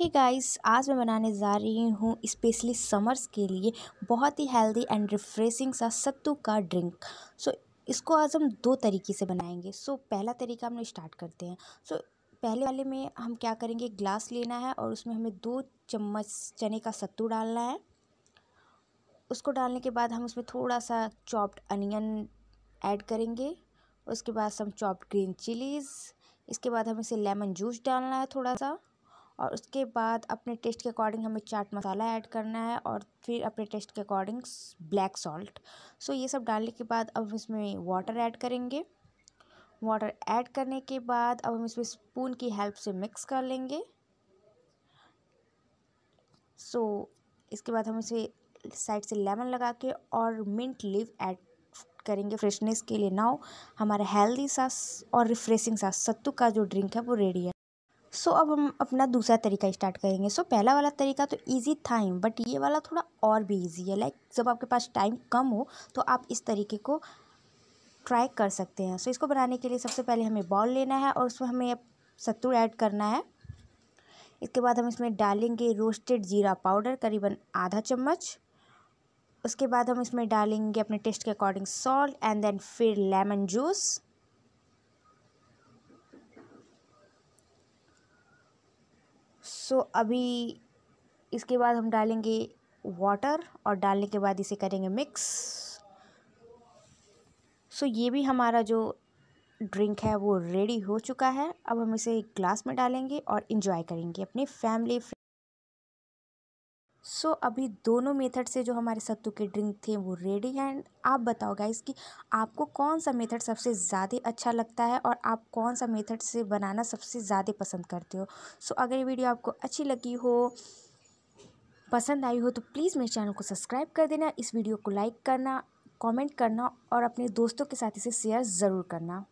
हे hey guys आज मैं बनाने जा रही हूँ स्पेशली समर्स के लिए बहुत ही हेल्दी एंड रिफ्रेशिंग सा सत्तू का ड्रिंक सो so, इसको आज हम दो तरीके से बनाएंगे सो so, पहला तरीका हम लोग स्टार्ट करते हैं सो so, पहले वाले में हम क्या करेंगे ग्लास लेना है और उसमें हमें दो चम्मच चने का सत्तू डालना है उसको डालने के बाद हम उसमें थोड़ा सा चॉप्ड अनियन ऐड करेंगे उसके बाद हम चॉप्ड ग्रीन चिलीज़ इसके बाद हम इसे लेमन जूस डालना है थोड़ा सा और उसके बाद अपने टेस्ट के अकॉर्डिंग हमें चाट मसाला ऐड करना है और फिर अपने टेस्ट के अकॉर्डिंग ब्लैक सॉल्ट सो ये सब डालने के बाद अब इसमें वाटर ऐड करेंगे वाटर ऐड करने के बाद अब हम इसमें स्पून की हेल्प से मिक्स कर लेंगे सो so, इसके बाद हम इसे साइड से लेमन लगा के और मिंट लीव ऐड करेंगे फ्रेशनेस के लिए नाउ हमारा हेल्दी सा और रिफ्रेशिंग सा सत्तू का जो ड्रिंक है वो रेडी है सो अब हम अपना दूसरा तरीका स्टार्ट करेंगे सो पहला वाला तरीका तो ईजी था ही बट ये वाला थोड़ा और भी ईजी है लाइक जब आपके पास टाइम कम हो तो आप इस तरीके को ट्राई कर सकते हैं सो so, इसको बनाने के लिए सबसे पहले हमें बॉल लेना है और उसमें हमें सत्तू ऐड करना है इसके बाद हम इसमें डालेंगे रोस्टेड जीरा पाउडर करीबन आधा चम्मच उसके बाद हम इसमें डालेंगे अपने टेस्ट के अकॉर्डिंग सॉल्ट एंड देन फिर लेमन जूस सो अभी इसके बाद हम डालेंगे वाटर और डालने के बाद इसे करेंगे मिक्स सो ये भी हमारा जो ड्रिंक है वो रेडी हो चुका है अब हम इसे एक ग्लास में डालेंगे और इन्जॉय करेंगे अपनी फैमिली सो अभी दोनों मेथड से जो हमारे सत्तू के ड्रिंक थे वो रेडी हैं आप बताओ गाइस कि आपको कौन सा मेथड सबसे ज़्यादा अच्छा लगता है और आप कौन सा मेथड से बनाना सबसे ज़्यादा पसंद करते हो सो अगर ये वीडियो आपको अच्छी लगी हो पसंद आई हो तो प्लीज़ मेरे चैनल को सब्सक्राइब कर देना इस वीडियो को लाइक करना कॉमेंट करना और अपने दोस्तों के साथ इसे शेयर ज़रूर करना